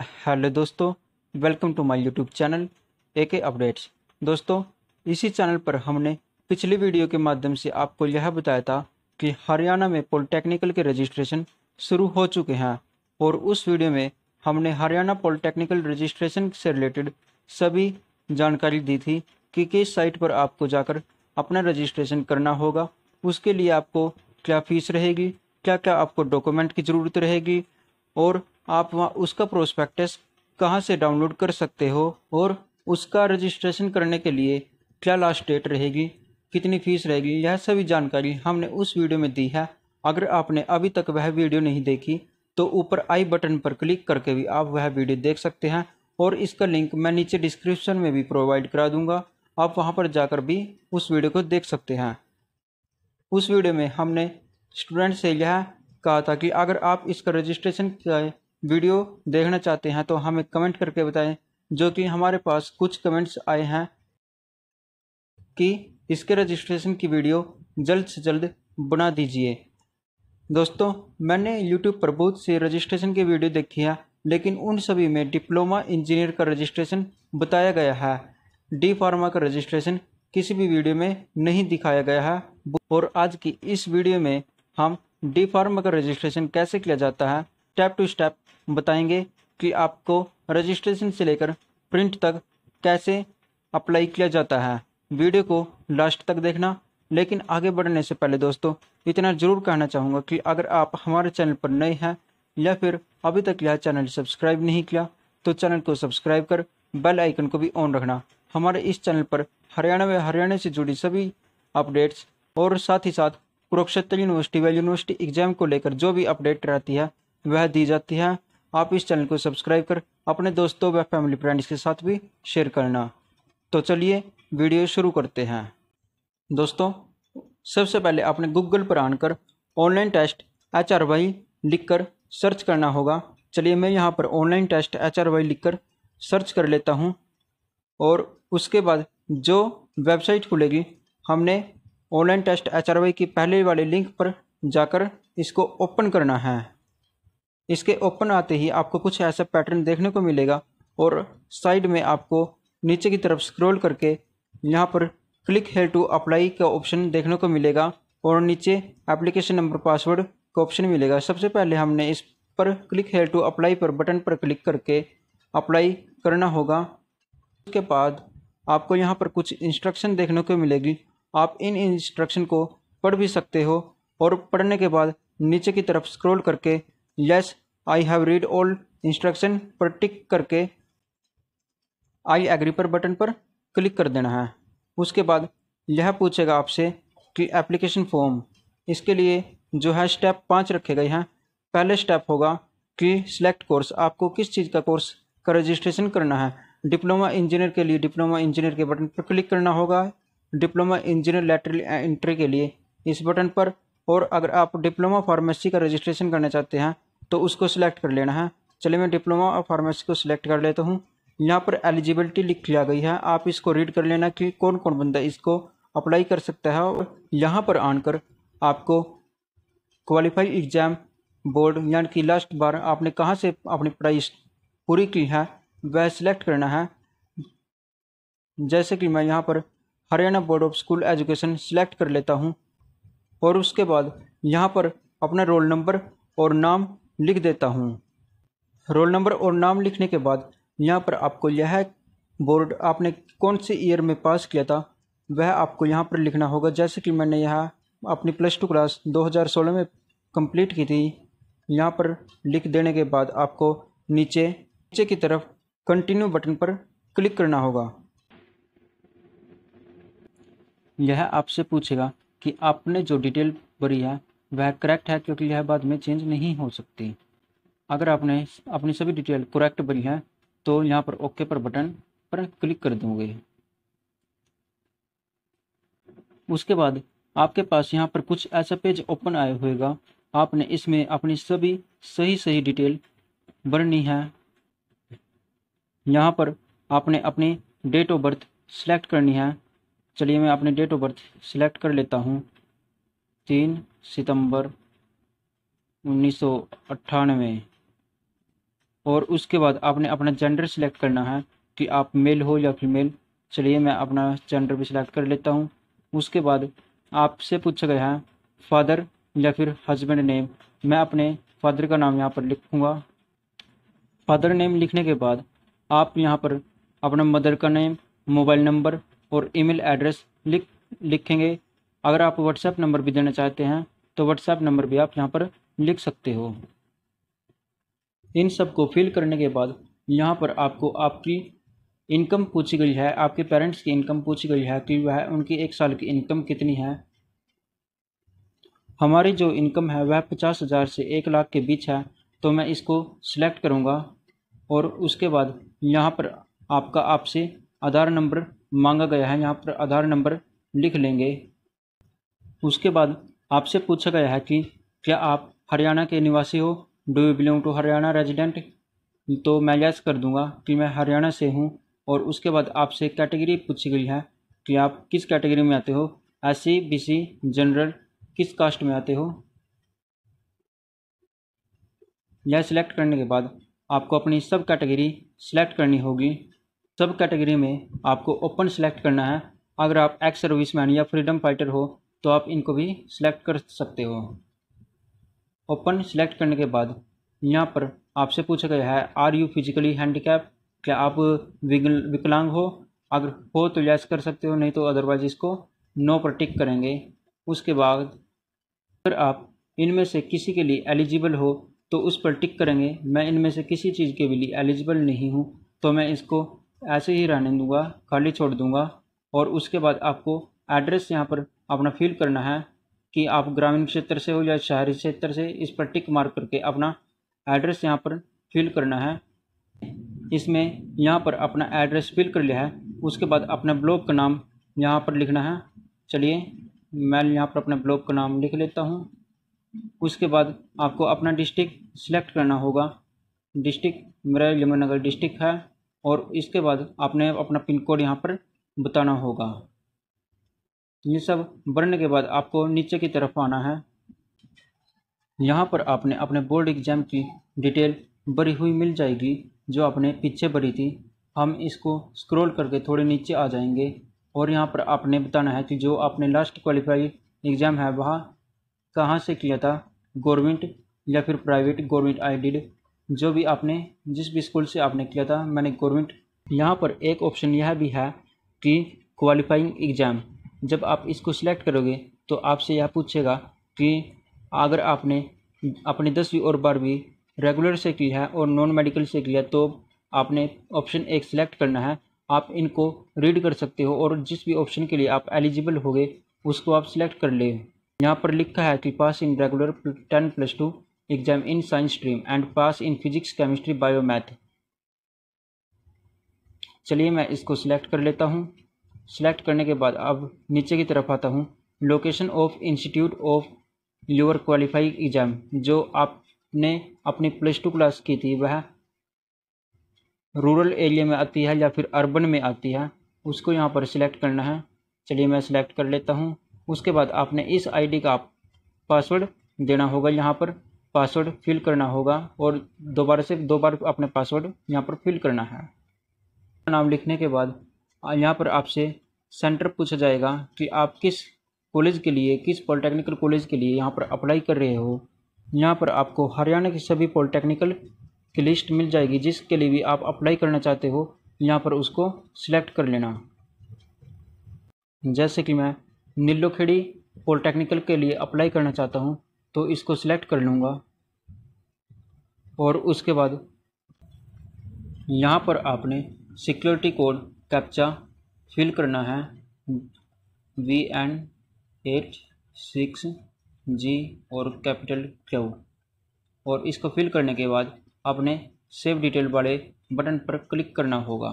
hello दोस्तों welcome to my YouTube channel A K updates दोस्तों इसी चैनल पर हमने पिछली वीडियो के माध्यम से आपको यह बताया था कि हरियाणा में पॉलिटेक्निकल के रजिस्ट्रेशन शुरू हो चुके हैं और उस वीडियो में हमने हरियाणा पॉलिटेक्निकल रजिस्ट्रेशन से रिलेटेड सभी जानकारी दी थी कि किस साइट पर आपको जाकर अपना रजिस्ट्रेशन करना होगा उसके लिए आपको क्या फीस रहेगी क्या क्या आपको डॉक्यूमेंट की ज़रूरत रहेगी और आप वहाँ उसका प्रोस्पेक्टस कहाँ से डाउनलोड कर सकते हो और उसका रजिस्ट्रेशन करने के लिए क्या लास्ट डेट रहेगी कितनी फीस रहेगी यह सभी जानकारी हमने उस वीडियो में दी है अगर आपने अभी तक वह वीडियो नहीं देखी तो ऊपर आई बटन पर क्लिक करके भी आप वह वीडियो देख सकते हैं और इसका लिंक मैं नीचे डिस्क्रिप्शन में भी प्रोवाइड करा दूंगा आप वहां पर जाकर भी उस वीडियो को देख सकते हैं उस वीडियो में हमने स्टूडेंट से यह कहा था कि अगर आप इसका रजिस्ट्रेशन वीडियो देखना चाहते हैं तो हमें कमेंट करके बताएं जो कि हमारे पास कुछ कमेंट्स आए हैं कि इसके रजिस्ट्रेशन की वीडियो जल्द से जल्द बना दीजिए दोस्तों मैंने यूट्यूब पर बहुत से रजिस्ट्रेशन की वीडियो देखी है लेकिन उन सभी में डिप्लोमा इंजीनियर का रजिस्ट्रेशन बताया गया है डी फार्मा का रजिस्ट्रेशन किसी भी वीडियो में नहीं दिखाया गया है और आज की इस वीडियो में हम डी फार्मा का रजिस्ट्रेशन कैसे किया जाता है स्टेप टू स्टेप बताएंगे कि आपको रजिस्ट्रेशन से लेकर प्रिंट तक कैसे अप्लाई किया जाता है वीडियो को लास्ट तक देखना लेकिन आगे बढ़ने से पहले दोस्तों इतना ज़रूर कहना चाहूँगा कि अगर आप हमारे चैनल पर नए हैं या फिर अभी तक यह चैनल सब्सक्राइब नहीं किया तो चैनल को सब्सक्राइब कर बेल आइकन को भी ऑन रखना हमारे इस चैनल पर हरियाणा व हरियाणा से जुड़ी सभी अपडेट्स और साथ ही साथ कुरुक्षेत्र यूनिवर्सिटी व यूनिवर्सिटी एग्जाम को लेकर जो भी अपडेट रहती है वह दी जाती है आप इस चैनल को सब्सक्राइब कर अपने दोस्तों व फैमिली फ्रेंड्स के साथ भी शेयर करना तो चलिए वीडियो शुरू करते हैं दोस्तों सबसे पहले आपने गूगल पर आकर online test H R Y लिख कर सर्च करना होगा चलिए मैं यहाँ पर online test H R Y लिख कर सर्च कर लेता हूँ और उसके बाद जो वेबसाइट खुलेगी हमने online test H R Y की पहले वाले लिंक पर जाकर इसको ओपन करना है इसके ओपन आते ही आपको कुछ ऐसा पैटर्न देखने को मिलेगा और साइड में आपको नीचे की तरफ स्क्रॉल करके यहाँ पर क्लिक हेयर टू अप्लाई का ऑप्शन देखने को मिलेगा और नीचे एप्लीकेशन नंबर पासवर्ड का ऑप्शन मिलेगा सबसे पहले हमने इस पर क्लिक हेयर टू अप्लाई पर बटन पर क्लिक करके अप्लाई करना होगा उसके बाद आपको यहाँ पर कुछ इंस्ट्रक्शन देखने को मिलेगी आप इन इंस्ट्रक्शन को पढ़ भी सकते हो और पढ़ने के बाद नीचे की तरफ स्क्रॉल करके yes I have read all instruction पर टिक करके आई एग्री पर बटन पर क्लिक कर देना है उसके बाद यह पूछेगा आपसे कि एप्लीकेशन फॉर्म इसके लिए जो है स्टेप पाँच रखे गए हैं पहले स्टेप होगा कि सिलेक्ट कोर्स आपको किस चीज़ का कोर्स का रजिस्ट्रेशन करना है डिप्लोमा इंजीनियर के लिए डिप्लोमा इंजीनियर के बटन पर क्लिक करना होगा डिप्लोमा इंजीनियर लेटरल एंट्री के लिए इस बटन पर और अगर आप डिप्लोमा फार्मेसी का रजिस्ट्रेशन करना चाहते हैं तो उसको सिलेक्ट कर लेना है चलिए मैं डिप्लोमा और फार्मेसी को सिलेक्ट कर लेता हूँ यहाँ पर एलिजिबिलिटी लिख लिया गई है आप इसको रीड कर लेना कि कौन कौन बंदा इसको अप्लाई कर सकता है और यहाँ पर आनकर आपको क्वालिफाई एग्ज़ाम बोर्ड यानी कि लास्ट बार आपने कहाँ से अपनी पढ़ाई पूरी की है वह सिलेक्ट करना है जैसे कि मैं यहाँ पर Haryana board of school education select कर लेता हूँ और उसके बाद यहाँ पर अपना रोल नंबर और नाम लिख देता हूँ रोल नंबर और नाम लिखने के बाद यहाँ पर आपको यह बोर्ड आपने कौन से ईयर में पास किया था वह आपको यहाँ पर लिखना होगा जैसे कि मैंने यहाँ अपनी प्लस टू क्लास 2016 में कंप्लीट की थी यहाँ पर लिख देने के बाद आपको नीचे नीचे की तरफ कंटिन्यू बटन पर क्लिक करना होगा यह आपसे पूछेगा कि आपने जो डिटेल भरी है वह करेक्ट है क्योंकि यह बाद में चेंज नहीं हो सकती अगर आपने अपनी सभी डिटेल करेक्ट बनी है तो यहाँ पर ओके पर बटन पर क्लिक कर दोगे उसके बाद आपके पास यहाँ पर कुछ ऐसा पेज ओपन आया होगा आपने इसमें अपनी सभी सही सही डिटेल भरनी है यहाँ पर आपने अपनी डेट ऑफ बर्थ सिलेक्ट करनी है चलिए मैं अपनी डेट ऑफ बर्थ सेलेक्ट कर लेता हूँ तीन सितंबर उन्नीस और उसके बाद आपने अपना जेंडर सिलेक्ट करना है कि आप मेल हो या फीमेल चलिए मैं अपना जेंडर भी सिलेक्ट कर लेता हूँ उसके बाद आपसे पूछा गया है फादर या फिर हस्बैंड नेम मैं अपने फादर का नाम यहाँ पर लिखूँगा फादर नेम लिखने के बाद आप यहाँ पर अपना मदर का नेम मोबाइल नंबर और ईमेल एड्रेस लिख लिखेंगे अगर आप व्हाट्सएप नंबर भी देना चाहते हैं तो व्हाट्सएप नंबर भी आप यहाँ पर लिख सकते हो इन सब को फिल करने के बाद यहाँ पर आपको आपकी इनकम पूछी गई है आपके पेरेंट्स की इनकम पूछी गई है कि वह उनकी एक साल की इनकम कितनी है हमारी जो इनकम है वह पचास हज़ार से एक लाख के बीच है तो मैं इसको सिलेक्ट करूँगा और उसके बाद यहाँ पर आपका आपसे आधार नंबर मांगा गया है यहाँ पर आधार नंबर लिख लेंगे उसके बाद आपसे पूछा गया है कि क्या आप हरियाणा के निवासी हो do you belong to Haryana resident तो मैं यस कर दूंगा कि मैं हरियाणा से हूँ और उसके बाद आपसे कैटेगरी पूछी गई है कि आप किस कैटेगरी में आते हो S C B C general किस कास्ट में आते हो यह सिलेक्ट करने के बाद आपको अपनी सब कैटेगरी सिलेक्ट करनी होगी सब कैटेगरी में आपको ओपन सेलेक्ट करना है अगर आप एक्स सर्विस मैन या फ्रीडम फाइटर हो तो आप इनको भी सिलेक्ट कर सकते हो ओपन सेलेक्ट करने के बाद यहाँ पर आपसे पूछा गया है आर यू फिजिकली हैंडीकैप क्या आप विकलांग हो अगर हो तो यस कर सकते हो नहीं तो अदरवाइज इसको नो पर टिक करेंगे उसके बाद अगर आप इनमें से किसी के लिए एलिजिबल हो तो उस पर टिक करेंगे मैं इनमें से किसी चीज़ के लिए एलिजिबल नहीं हूँ तो मैं इसको ऐसे ही रहने दूँगा खाली छोड़ दूँगा और उसके बाद आपको एड्रेस यहाँ पर अपना फिल करना है कि आप ग्रामीण क्षेत्र से हो या शहरी क्षेत्र से इस पर टिक मार्क करके अपना एड्रेस यहाँ पर फिल करना है इसमें यहाँ पर अपना एड्रेस फिल कर लिया है उसके बाद अपने ब्लॉक का नाम यहाँ पर लिखना है चलिए मैं यहाँ पर अपने ब्लॉक का नाम लिख लेता हूँ उसके बाद आपको अपना डिस्ट्रिक्ट सिलेक्ट करना होगा डिस्ट्रिक्ट मेरा यमुनानगर डिस्ट्रिक्ट है और इसके बाद आपने अपना पिन कोड यहाँ पर बताना होगा ये सब बढ़ने के बाद आपको नीचे की तरफ आना है यहाँ पर आपने अपने बोर्ड एग्ज़ाम की डिटेल भरी हुई मिल जाएगी जो आपने पीछे भरी थी हम इसको स्क्रॉल करके थोड़े नीचे आ जाएंगे और यहाँ पर आपने बताना है कि जो आपने लास्ट क्वालिफाई एग्ज़ाम है वह कहाँ से किया था गवर्नमेंट या फिर प्राइवेट गवर्नमेंट आई जो भी आपने जिस भी स्कूल से आपने किया था मैंने गवर्नमेंट यहाँ पर एक ऑप्शन यह भी है कि क्वालिफाइंग एग्ज़ाम जब आप इसको सिलेक्ट करोगे तो आपसे यह पूछेगा कि अगर आपने अपनी दसवीं और बारहवीं रेगुलर से की है और नॉन मेडिकल से किया तो आपने ऑप्शन एक सिलेक्ट करना है आप इनको रीड कर सकते हो और जिस भी ऑप्शन के लिए आप एलिजिबल होगे उसको आप सिलेक्ट कर लें यहाँ पर लिखा है कि pass in regular ten plus two exam in science stream and pass in physics chemistry bio math चलिए मैं इसको सिलेक्ट कर लेता हूँ सेलेक्ट करने के बाद अब नीचे की तरफ आता हूँ location of institute of lower qualifying exam जो आपने अपनी प्लस टू क्लास की थी वह रूरल एरिया में आती है या फिर अर्बन में आती है उसको यहाँ पर सिलेक्ट करना है चलिए मैं सिलेक्ट कर लेता हूँ उसके बाद आपने इस आईडी का पासवर्ड देना होगा यहाँ पर पासवर्ड फिल करना होगा और दोबारा से दो बार अपने पासवर्ड यहाँ पर फिल करना है नाम लिखने के बाद यहाँ पर आपसे सेंटर पूछा जाएगा कि आप किस कॉलेज के लिए किस पॉलिटेक्निकल कॉलेज के लिए यहाँ पर अप्लाई कर रहे हो यहाँ पर आपको हरियाणा के सभी पॉलिटेक्निकल की लिस्ट मिल जाएगी जिसके लिए भी आप अप्लाई करना चाहते हो यहाँ पर उसको सिलेक्ट कर लेना जैसे कि मैं नीलोखेड़ी पॉलिटेक्निकल के लिए अप्लाई करना चाहता हूँ तो इसको सिलेक्ट कर लूँगा और उसके बाद यहाँ पर आपने सिक्योरिटी कोड कैप्चा फिल करना है V N eight six G और कैपिटल क्यू और इसको फिल करने के बाद आपने सेव डिटेल वाले बटन पर क्लिक करना होगा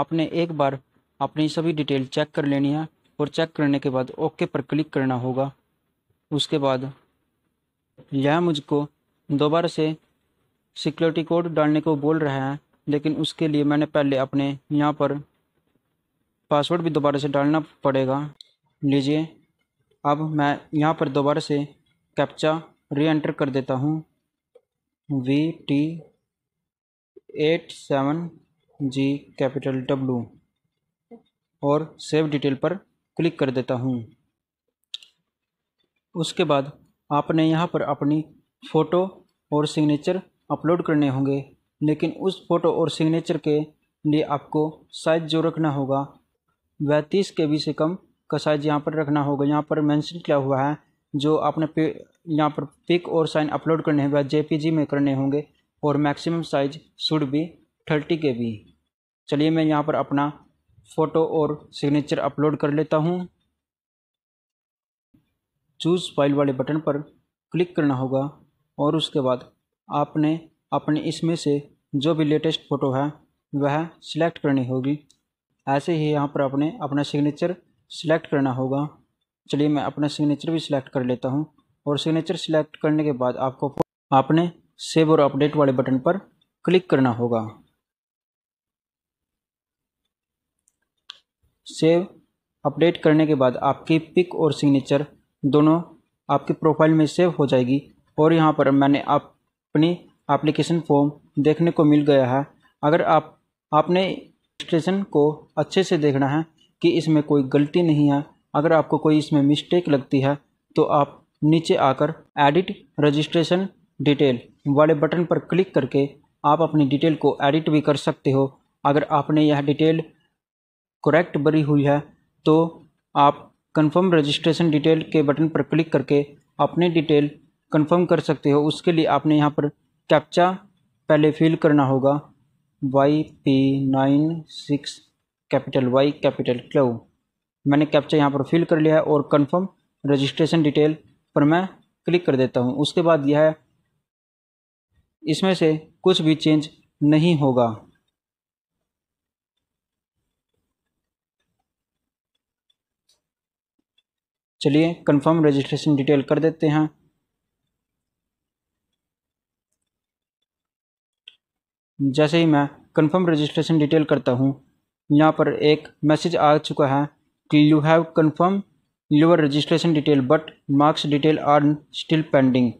आपने एक बार अपनी सभी डिटेल चेक कर लेनी है और चेक करने के बाद ओके पर क्लिक करना होगा उसके बाद यह मुझको दोबारा से सिक्योरिटी कोड डालने को बोल रहा है लेकिन उसके लिए मैंने पहले अपने यहाँ पर पासवर्ड भी दोबारा से डालना पड़ेगा लीजिए अब मैं यहाँ पर दोबारा से कैप्चा री एंटर कर देता हूँ V T eight seven G capital W और सेव डिटेल पर क्लिक कर देता हूँ उसके बाद आपने यहाँ पर अपनी फ़ोटो और सिग्नेचर अपलोड करने होंगे लेकिन उस फ़ोटो और सिग्नेचर के लिए आपको साइज जो रखना होगा वह तीस के बी से कम का साइज यहाँ पर रखना होगा यहाँ पर मैंशन किया हुआ है जो आपने पे यहाँ पर पिक और साइन अपलोड करने हैं वह जे में करने होंगे और maximum size should be thirty K B चलिए मैं यहाँ पर अपना फ़ोटो और सिग्नेचर अपलोड कर लेता हूँ चूज़ फाइल वाले बटन पर क्लिक करना होगा और उसके बाद आपने अपने इसमें से जो भी लेटेस्ट फ़ोटो है वह सिलेक्ट करनी होगी ऐसे ही यहाँ पर आपने अपना सिग्नेचर सिलेक्ट करना होगा चलिए मैं अपना सिग्नेचर भी सिलेक्ट कर लेता हूँ और सिग्नेचर सिलेक्ट करने के बाद आपको आपने सेव और अपडेट वाले बटन पर क्लिक करना होगा सेव अपडेट करने के बाद आपकी पिक और सिग्नेचर दोनों आपकी प्रोफाइल में सेव हो जाएगी और यहाँ पर मैंने आप अपनी एप्लीकेशन फॉर्म देखने को मिल गया है अगर आप आपने रजिस्ट्रेशन को अच्छे से देखना है कि इसमें कोई गलती नहीं है अगर आपको कोई इसमें मिस्टेक लगती है तो आप नीचे आकर एडिट रजिस्ट्रेशन डिटेल वाले बटन पर क्लिक करके आप अपनी डिटेल को एडिट भी कर सकते हो अगर आपने यह डिटेल करेक्ट भरी हुई है तो आप कंफर्म रजिस्ट्रेशन डिटेल के बटन पर क्लिक करके अपने डिटेल कंफर्म कर सकते हो उसके लिए आपने यहाँ पर कैप्चा पहले फिल करना होगा Y P nine six capital Y capital क्लव मैंने कैप्चा यहाँ पर फिल कर लिया है और कंफर्म रजिस्ट्रेशन डिटेल पर मैं क्लिक कर देता हूँ उसके बाद यह है इसमें से कुछ भी चेंज नहीं होगा चलिए कंफर्म रजिस्ट्रेशन डिटेल कर देते हैं जैसे ही मैं कंफर्म रजिस्ट्रेशन डिटेल करता हूँ यहाँ पर एक मैसेज आ चुका है कि you have confirm your registration detail but marks detail are still pending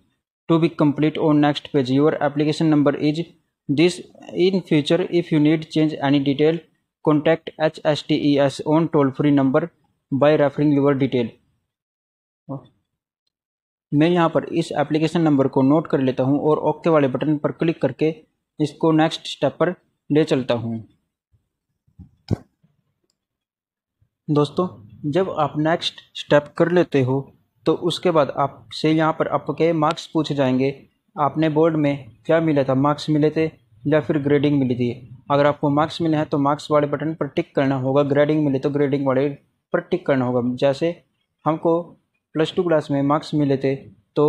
to be complete on next page your application number is this in future if you need change any detail contact H S T E S on toll free number by referring your detail मैं यहाँ पर इस application number को note कर लेता हूँ और okay वाले बटन पर क्लिक करके इसको नेक्स्ट स्टेप पर ले चलता हूँ दोस्तों जब आप नेक्स्ट स्टेप कर लेते हो तो उसके बाद आपसे यहाँ पर आपके मार्क्स पूछे जाएंगे आपने बोर्ड में क्या मिला था मार्क्स मिले थे या फिर ग्रेडिंग मिली थी अगर आपको मार्क्स मिले हैं तो मार्क्स वाले बटन पर टिक करना होगा ग्रेडिंग मिले तो ग्रेडिंग वाले पर टिक करना होगा जैसे हमको प्लस टू क्लास में मार्क्स मिले थे तो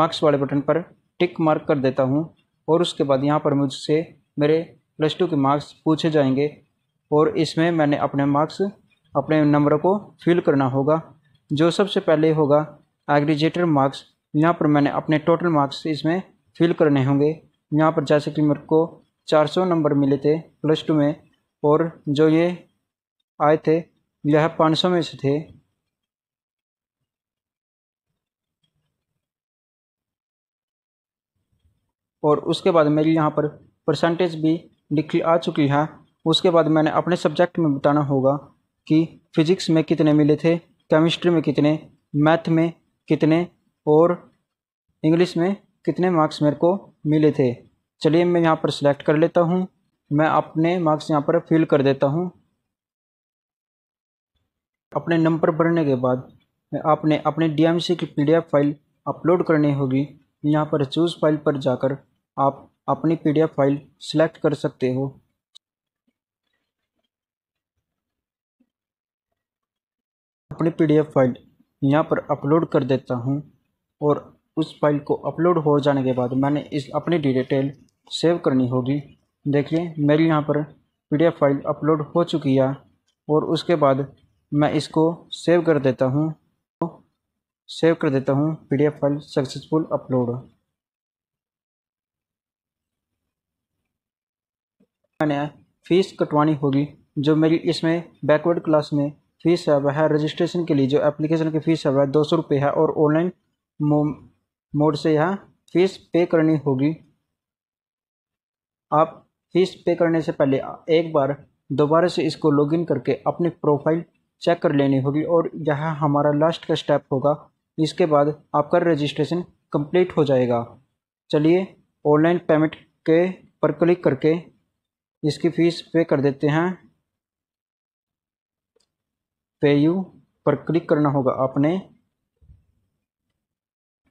मार्क्स वाले बटन पर टिक मार्क कर देता हूँ और उसके बाद यहाँ पर मुझसे मेरे प्लस टू के मार्क्स पूछे जाएंगे और इसमें मैंने अपने मार्क्स अपने नंबर को फिल करना होगा जो सबसे पहले होगा एग्रीजेटर मार्क्स यहाँ पर मैंने अपने टोटल मार्क्स इसमें फिल करने होंगे यहाँ पर जैसे कि मेरे को 400 नंबर मिले थे प्लस टू में और जो ये आए थे यह 500 में से थे और उसके बाद मेरी यहाँ पर परसेंटेज भी निकल आ चुकी है उसके बाद मैंने अपने सब्जेक्ट में बताना होगा कि फ़िज़िक्स में कितने मिले थे केमिस्ट्री में कितने मैथ में कितने और इंग्लिश में कितने मार्क्स मेरे को मिले थे चलिए मैं यहाँ पर सिलेक्ट कर लेता हूँ मैं अपने मार्क्स यहाँ पर फिल कर देता हूँ अपने नंबर भरने के बाद आपने अपने डी एम सी की P D F file upload करनी होगी यहाँ पर चूज़ फाइल पर जाकर आप अपनी पीडीएफ फाइल सिलेक्ट कर सकते हो अपनी पीडीएफ फाइल यहाँ पर अपलोड कर देता हूँ और उस फाइल को अपलोड हो जाने के बाद मैंने इस अपनी डिटेल सेव करनी होगी देखिए मेरी यहाँ पर पीडीएफ फाइल अपलोड हो चुकी है और उसके बाद मैं इसको सेव कर देता हूँ सेव कर देता हूँ पीडीएफ फाइल सक्सेसफुल अपलोड मैंने फ़ीस कटवानी होगी जो मेरी इसमें बैकवर्ड क्लास में फ़ीस है वह रजिस्ट्रेशन के लिए जो एप्लीकेशन की फ़ीस है वह दो सौ रुपये है और ऑनलाइन मोड से यह फ़ीस पे करनी होगी आप फीस पे करने से पहले एक बार दोबारा से इसको लॉगिन करके अपनी प्रोफाइल चेक कर लेनी होगी और यह हमारा लास्ट का स्टेप होगा इसके बाद आपका रजिस्ट्रेशन कंप्लीट हो जाएगा चलिए ऑनलाइन पेमेंट के पर क्लिक करके इसकी फीस पे कर देते हैं पे यू पर क्लिक करना होगा आपने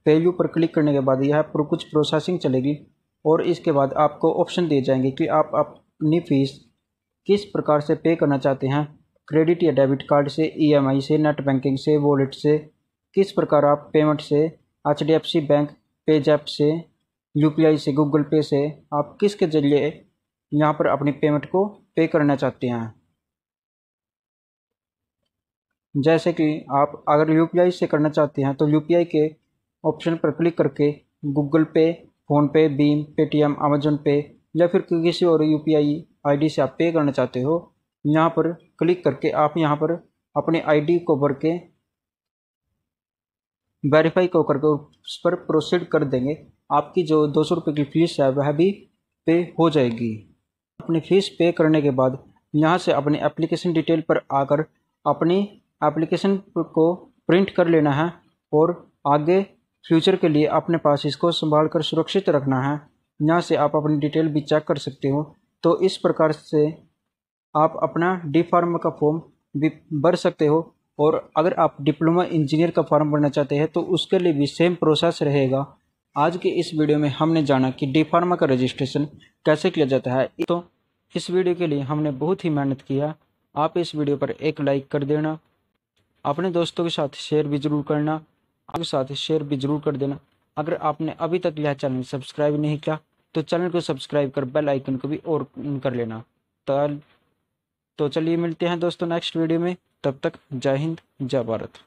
पे यू पर क्लिक करने के बाद यह पर कुछ प्रोसेसिंग चलेगी और इसके बाद आपको ऑप्शन दिए जाएंगे कि आप अपनी फ़ीस किस प्रकार से पे करना चाहते हैं क्रेडिट या डेबिट कार्ड से ईएमआई e से नेट बैंकिंग से वॉलेट से किस प्रकार आप पेमेंट से एच बैंक पेजैप से यूपीआई से गूगल पे से आप किसके ज़रिए यहाँ पर अपनी पेमेंट को पे करना चाहते हैं जैसे कि आप अगर यू से करना चाहते हैं तो यू के ऑप्शन पर क्लिक करके गूगल पे फ़ोनपे भीम पेटीएम अमेजोन पे या फिर किसी और यूपीआई आईडी से आप पे करना चाहते हो यहाँ पर क्लिक करके आप यहाँ पर अपने आईडी को भर के वेरीफाई को करके उस पर प्रोसीड कर देंगे आपकी जो दो सौ रुपये की फ़ीस है वह भी पे हो जाएगी अपनी फ़ीस पे करने के बाद यहाँ से अपने एप्लीकेशन डिटेल पर आकर अपनी एप्लीकेशन को प्रिंट कर लेना है और आगे फ्यूचर के लिए अपने पास इसको संभाल कर सुरक्षित रखना है यहाँ से आप अपनी डिटेल भी चेक कर सकते हो तो इस प्रकार से आप अपना डी फार्म का फॉर्म भी भर सकते हो और अगर आप डिप्लोमा इंजीनियर का फॉर्म भरना चाहते हैं तो उसके लिए भी सेम प्रोसेस रहेगा आज के इस वीडियो में हमने जाना कि डी फार्मा का रजिस्ट्रेशन कैसे किया जाता है तो इस वीडियो के लिए हमने बहुत ही मेहनत किया आप इस वीडियो पर एक लाइक कर देना अपने दोस्तों के साथ शेयर भी ज़रूर करना आपके साथ शेयर भी ज़रूर कर देना अगर आपने अभी तक यह चैनल सब्सक्राइब नहीं किया तो चैनल को सब्सक्राइब कर बेल आइकन को भी और कर लेना तो चलिए मिलते हैं दोस्तों नेक्स्ट वीडियो में तब तक जय हिंद जय भारत